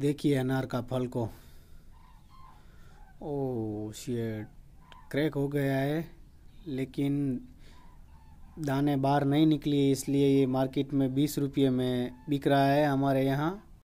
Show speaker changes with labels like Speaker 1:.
Speaker 1: देखिए अनार का फल को ओ शेट क्रैक हो गया है लेकिन दाने बाहर नहीं निकली इसलिए ये मार्केट में बीस रुपये में बिक रहा है हमारे यहाँ